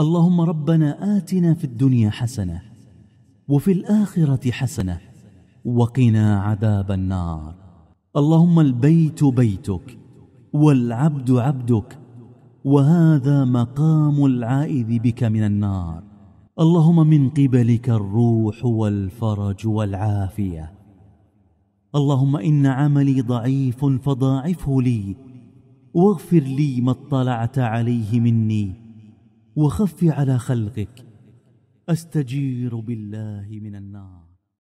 اللهم ربنا آتنا في الدنيا حسنة وفي الآخرة حسنة وقنا عذاب النار اللهم البيت بيتك والعبد عبدك وهذا مقام العائذ بك من النار اللهم من قبلك الروح والفرج والعافيه اللهم ان عملي ضعيف فضاعفه لي واغفر لي ما اطلعت عليه مني وخف على خلقك استجير بالله من النار